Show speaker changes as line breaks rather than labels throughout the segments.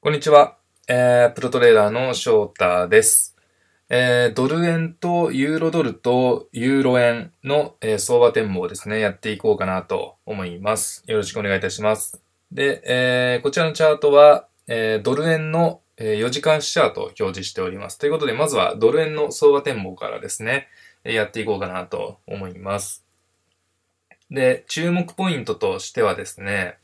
こんにちは。えー、プロトレーダーの翔太です。えー、ドル円とユーロドルとユーロ円の、えー、相場展望ですね、やっていこうかなと思います。よろしくお願いいたします。で、えー、こちらのチャートは、えー、ドル円の、えー、4時間チャートを表示しております。ということで、まずはドル円の相場展望からですね、えー、やっていこうかなと思います。で、注目ポイントとしてはですね、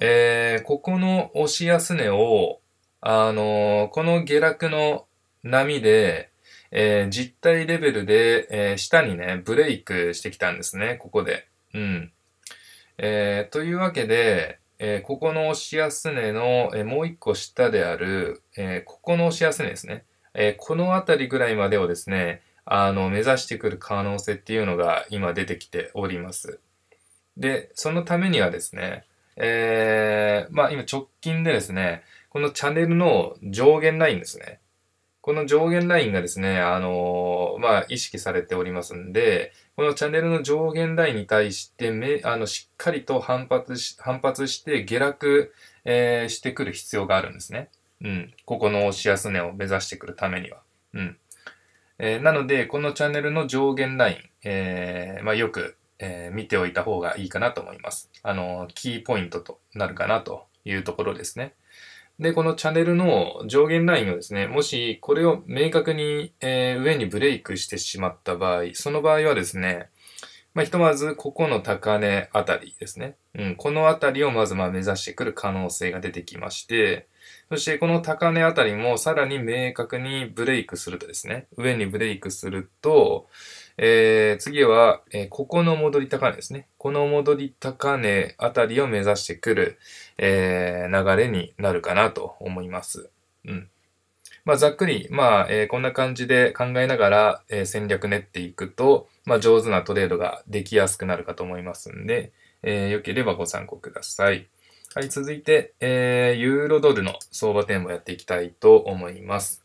えー、ここの押し安値を、あのー、この下落の波で、えー、実体レベルで、えー、下にね、ブレイクしてきたんですね、ここで。うん。えー、というわけで、えー、ここの押し安値の、えー、もう一個下である、えー、ここの押し安値ですね。えー、このあたりぐらいまでをですね、あの、目指してくる可能性っていうのが今出てきております。で、そのためにはですね、えー、まあ今直近でですね、このチャンネルの上限ラインですね。この上限ラインがですね、あのー、まあ、意識されておりますんで、このチャンネルの上限ラインに対して、め、あの、しっかりと反発し、反発して下落、えー、してくる必要があるんですね。うん。ここの押し安値を目指してくるためには。うん。えー、なので、このチャンネルの上限ライン、えー、まあ、よく、えー、見ておいた方がいいかなと思います。あの、キーポイントとなるかなというところですね。で、このチャンネルの上限ラインをですね、もしこれを明確に、えー、上にブレイクしてしまった場合、その場合はですね、まあ、ひとまずここの高値あたりですね。うん、このあたりをまずま目指してくる可能性が出てきまして、そしてこの高値あたりもさらに明確にブレイクするとですね、上にブレイクすると、えー、次は、えー、ここの戻り高値ですね。この戻り高値あたりを目指してくる、えー、流れになるかなと思います。うん。まあ、ざっくり、まあ、えー、こんな感じで考えながら、えー、戦略練っていくと、まあ、上手なトレードができやすくなるかと思いますんで、えー、良ければご参考ください。はい、続いて、えー、ユーロドルの相場展望やっていきたいと思います。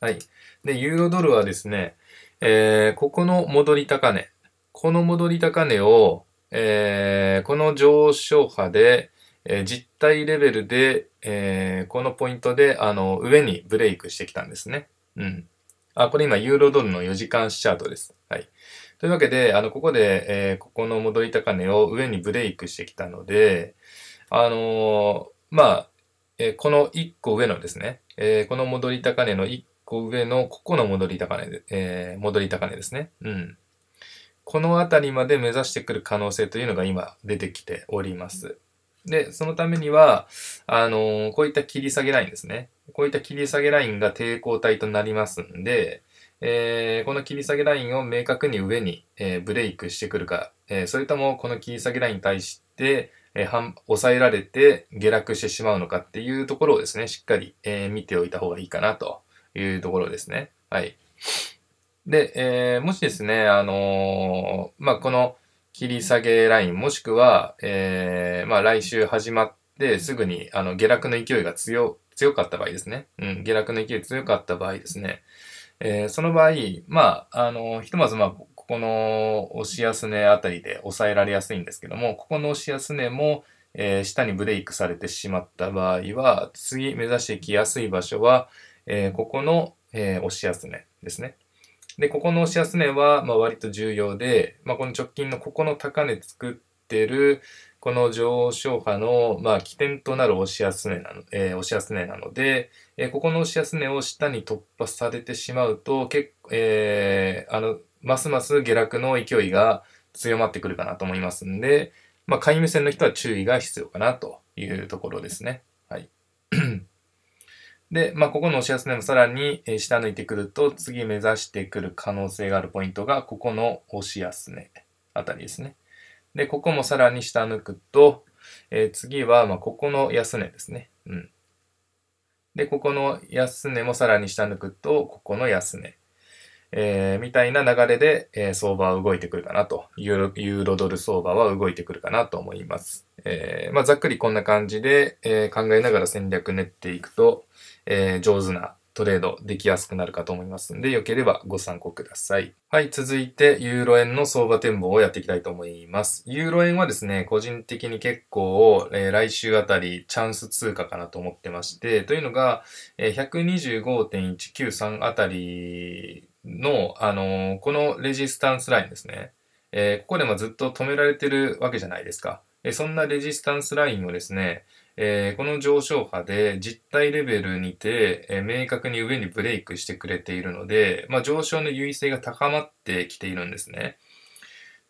はい。で、ユーロドルはですね、えー、ここの戻り高値、この戻り高値を、えー、この上昇波で、えー、実体レベルで、えー、このポイントで、あの、上にブレイクしてきたんですね。うん。あ、これ今、ユーロドルの4時間シャートです。はい。というわけで、あの、ここで、えー、ここの戻り高値を上にブレイクしてきたので、あのー、まあ、えー、この1個上のですね、えー、この戻り高値の1こう上の、ここの戻り高値で、えー、戻り高値ですね。うん。この辺りまで目指してくる可能性というのが今出てきております。で、そのためには、あのー、こういった切り下げラインですね。こういった切り下げラインが抵抗体となりますんで、えー、この切り下げラインを明確に上に、えー、ブレイクしてくるか、えそれともこの切り下げラインに対して、えー、抑えられて下落してしまうのかっていうところをですね、しっかり、え見ておいた方がいいかなというところですね。はい。で、えー、もしですね、あのー、まあ、この切り下げライン、もしくは、えー、まあ、来週始まってすぐに、あの、下落の勢いが強、強かった場合ですね。うん、下落の勢い強かった場合ですね。えー、その場合、まあ、あのー、ひとまず、まあ、ここの押し安値あたりで抑えられやすいんですけども、ここの押し安値も、えー、下にブレイクされてしまった場合は、次目指していきやすい場所は、えー、ここの、えー、押し安値ですね。で、ここの押し安値は、まあ、割と重要で、まあ、この直近のここの高値作ってる、この上昇波の、まあ、起点となる押し安値なの,、えー、押し安値なので、えー、ここの押し安値を下に突破されてしまうと、結構、えー、あの、ますます下落の勢いが強まってくるかなと思いますんで、まあ、買い無線の人は注意が必要かなというところですね。はい。で、まあ、ここのお知らせでもさらに下抜いてくると、次目指してくる可能性があるポイントが、ここの押し安値、あたりですね。で、ここもさらに下抜くと、えー、次は、まここの安値ですね。うん。で、ここの安値もさらに下抜くと、ここの安値。えー、みたいな流れで、えー、相場は動いてくるかなと。ユーロ、ユーロドル相場は動いてくるかなと思います。えー、まあ、ざっくりこんな感じで、え考えながら戦略練っていくと、えー、上手なトレードできやすくなるかと思いますので、良ければご参考ください。はい、続いてユーロ円の相場展望をやっていきたいと思います。ユーロ円はですね、個人的に結構、えー、来週あたりチャンス通貨かなと思ってまして、というのが、えー、125.193あたりの、あのー、このレジスタンスラインですね。えー、ここでもずっと止められてるわけじゃないですか。えそんなレジスタンスラインをですね、えー、この上昇波で実体レベルにて、えー、明確に上にブレイクしてくれているので、まあ、上昇の優位性が高まってきているんですね。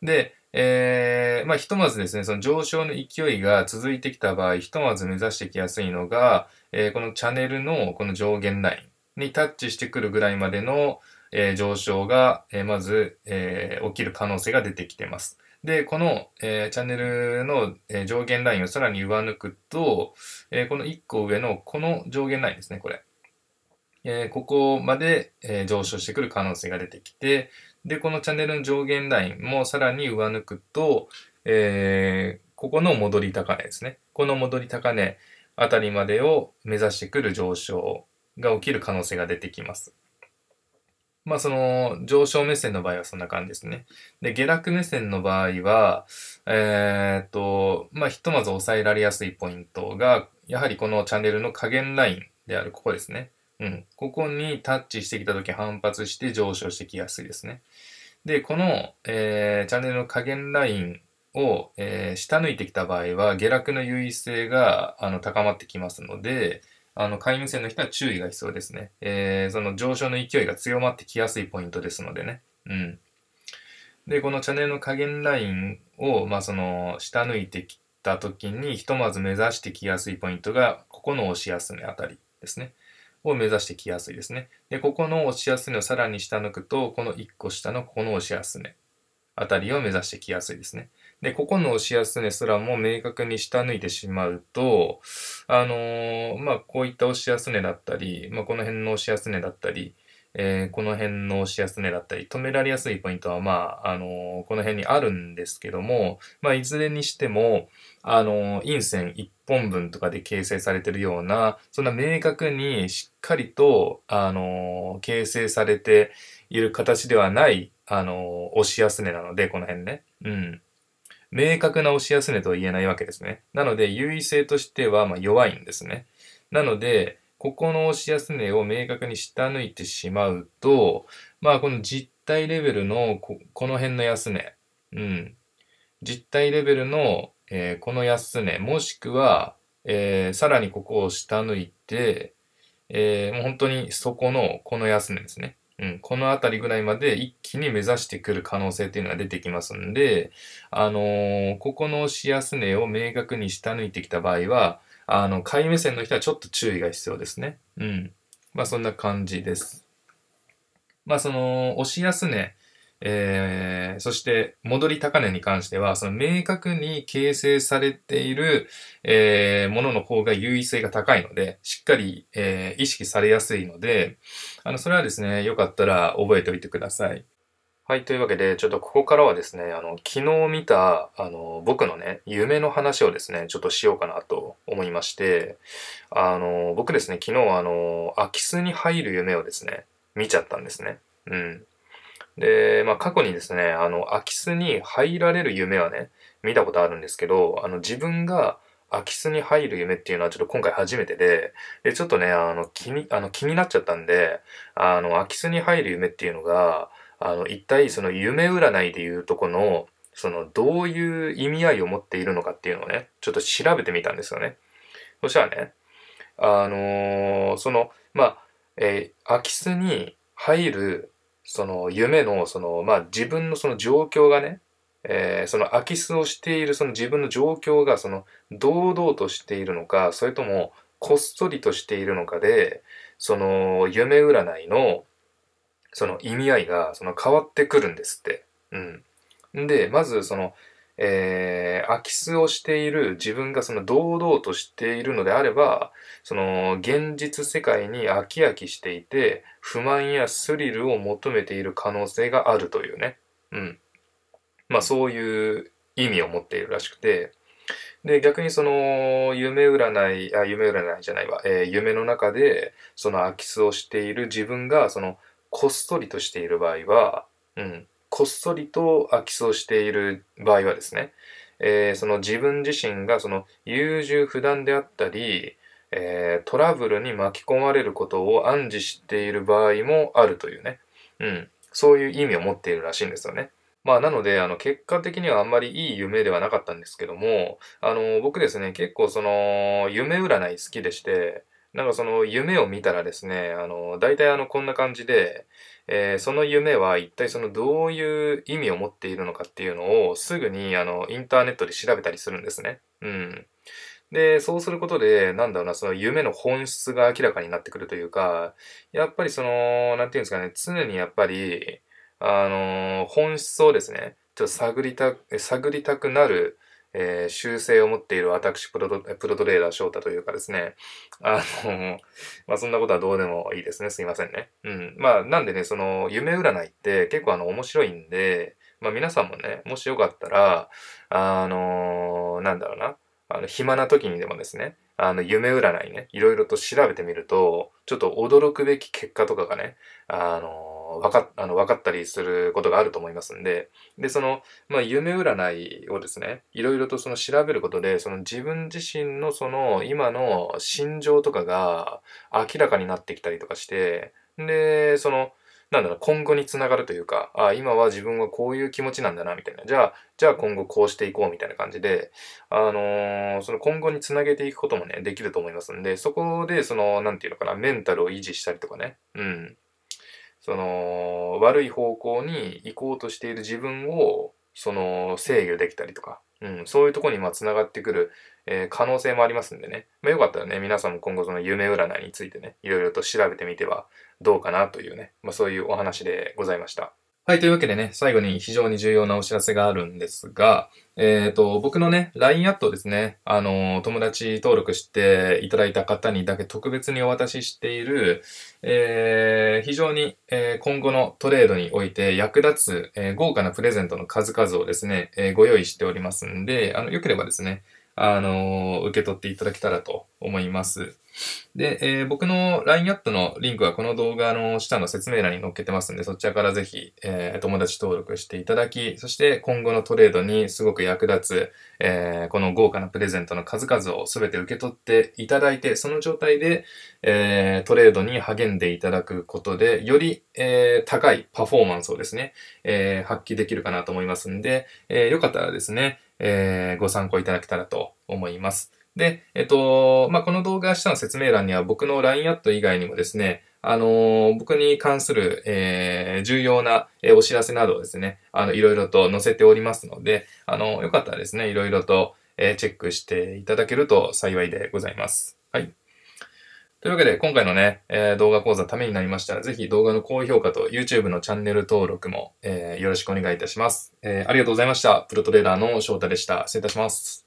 で、えー、まあ、ひとまずですね、その上昇の勢いが続いてきた場合、ひとまず目指してきやすいのが、えこのチャンネルのこの上限ラインにタッチしてくるぐらいまでの、え上昇が、えまず、え起きる可能性が出てきています。で、この、えー、チャンネルの、えー、上限ラインをさらに上抜くと、えー、この1個上のこの上限ラインですね、これ。えここまで、え上昇してくる可能性が出てきて、で、このチャンネルの上限ラインもさらに上抜くと、えここの戻り高値ですね。この戻り高値あたりまでを目指してくる上昇が起きる可能性が出てきます。まあその上昇目線の場合はそんな感じですね。で、下落目線の場合は、えー、っと、まあひとまず抑えられやすいポイントが、やはりこのチャンネルの下限ラインであるここですね。うん。ここにタッチしてきた時反発して上昇してきやすいですね。で、この、えー、チャンネルの下限ラインを、えー、下抜いてきた場合は、下落の優位性があの高まってきますので、あの、会員制の人は注意が必要ですね。えー、その上昇の勢いが強まってきやすいポイントですのでね。うん。で、このチャンネルの加減ラインを、まあ、その、下抜いてきた時に、ひとまず目指してきやすいポイントが、ここの押し安値あたりですね。を目指してきやすいですね。で、ここの押し安値をさらに下抜くと、この1個下のここの押し安値あたりを目指してきやすいですね。で、ここの押し安値すらも明確に下抜いてしまうと、あのー、まあ、こういった押し安値だったり、まあ、この辺の押し安値だったり、えー、この辺の押し安値だったり、止められやすいポイントは、まあ、あのー、この辺にあるんですけども、まあ、いずれにしても、あのー、陰線1本分とかで形成されてるような、そんな明確にしっかりと、あのー、形成されている形ではない、あのー、押し安値なので、この辺ね。うん。明確な押し安値とは言えないわけですね。なので、優位性としてはま弱いんですね。なので、ここの押し安値を明確に下抜いてしまうと、まあ、この実体レベルのこの辺の安値、うん。実体レベルの、えー、この安値、もしくは、えー、さらにここを下抜いて、えー、もう本当にそこのこの安値ですね。うん、この辺りぐらいまで一気に目指してくる可能性っていうのが出てきますんで、あのー、ここのし安値を明確に下抜いてきた場合は、あの、買い目線の人はちょっと注意が必要ですね。うん。まあそんな感じです。まあその、押し安値、えー、そして戻り高値に関しては、その明確に形成されている、えー、ものの方が優位性が高いので、しっかり、えー、意識されやすいので、あの、それはですね、よかったら覚えておいてください。はい、というわけで、ちょっとここからはですね、あの、昨日見た、あの、僕のね、夢の話をですね、ちょっとしようかなと思いまして、あの、僕ですね、昨日、あの、空き巣に入る夢をですね、見ちゃったんですね。うん。で、まあ、過去にですね、あの、空き巣に入られる夢はね、見たことあるんですけど、あの、自分が空き巣に入る夢っていうのはちょっと今回初めてで、で、ちょっとね、あの、気に、あの、気になっちゃったんで、あの、空き巣に入る夢っていうのが、あの、一体その夢占いでいうとこの、その、どういう意味合いを持っているのかっていうのをね、ちょっと調べてみたんですよね。そしたらね、あのー、その、まあ、えー、空き巣に入るその夢の、その、まあ自分のその状況がね、えー、その空き巣をしているその自分の状況が、その、堂々としているのか、それとも、こっそりとしているのかで、その、夢占いの、その意味合いが、その変わってくるんですって。うん。で、まず、その、えー、空き巣をしている自分がその堂々としているのであればその現実世界に飽き飽きしていて不満やスリルを求めている可能性があるというね、うんまあ、そういう意味を持っているらしくてで逆にその夢占いあ夢占いじゃないわ、えー、夢の中でその空き巣をしている自分がそのこっそりとしている場合は、うん、こっそりと空き巣している場合はですね、えー、その自分自身がその優柔不断であったり、えー、トラブルに巻き込まれることを暗示している場合もあるというね、うん、そういう意味を持っているらしいんですよね。まあ、なので、あの、結果的にはあんまりいい夢ではなかったんですけども、あの、僕ですね、結構その、夢占い好きでして、なんかその、夢を見たらですね、あの、大体あの、こんな感じで、えー、その夢は一体そのどういう意味を持っているのかっていうのをすぐにあのインターネットで調べたりするんですね。うん。で、そうすることで、なんだろうな、その夢の本質が明らかになってくるというか、やっぱりその、なんていうんですかね、常にやっぱり、あのー、本質をですね、ちょっと探りた、探りたくなる、えー、修正を持っている私プロド、プロトレーダー翔太というかですね、あの、まあ、そんなことはどうでもいいですね。すいませんね。うん。まあ、なんでね、その、夢占いって結構あの、面白いんで、まあ、皆さんもね、もしよかったら、あのなんだろうな、あの、暇な時にでもですね、あの、夢占いね、いろいろと調べてみると、ちょっと驚くべき結果とかがね、あの分わか、あの、分かったりすることがあると思いますんで、で、その、まあ、夢占いをですね、いろいろとその調べることで、その自分自身のその、今の心情とかが明らかになってきたりとかして、で、その、なんだろう、今後につながるというか、あ今は自分はこういう気持ちなんだな、みたいな。じゃあ、じゃあ今後こうしていこう、みたいな感じで、あのー、その今後につなげていくこともね、できると思いますんで、そこで、その、なんていうのかな、メンタルを維持したりとかね、うん。その悪い方向に行こうとしている自分をその制御できたりとか、うん、そういうとこにまあつながってくる、えー、可能性もありますんでね、まあ、よかったらね皆さんも今後その夢占いについてねいろいろと調べてみてはどうかなというね、まあ、そういうお話でございました。はい。というわけでね、最後に非常に重要なお知らせがあるんですが、えっ、ー、と、僕のね、LINE アットをですね、あの、友達登録していただいた方にだけ特別にお渡ししている、えー、非常に、えー、今後のトレードにおいて役立つ、えー、豪華なプレゼントの数々をですね、えー、ご用意しておりますんで、あの、良ければですね、あの、受け取っていただけたらと思います。で、えー、僕の LINE アップのリンクはこの動画の下の説明欄に載っけてますんで、そちらからぜひ、えー、友達登録していただき、そして今後のトレードにすごく役立つ、えー、この豪華なプレゼントの数々を全て受け取っていただいて、その状態で、えトレードに励んでいただくことで、より、え高いパフォーマンスをですね、え発揮できるかなと思いますんで、えー、よかったらですね、えご参考いただけたらと思います。で、えっと、まあ、この動画下の説明欄には僕の LINE アット以外にもですね、あのー、僕に関する、えー、重要な、えー、お知らせなどをですね、あの、いろいろと載せておりますので、あの、よかったらですね、いろいろと、えチェックしていただけると幸いでございます。はい。というわけで、今回のね、え動画講座ためになりましたら、ぜひ動画の高評価と YouTube のチャンネル登録も、えよろしくお願いいたします。えありがとうございました。プロトレーダーの翔太でした。失礼いたします。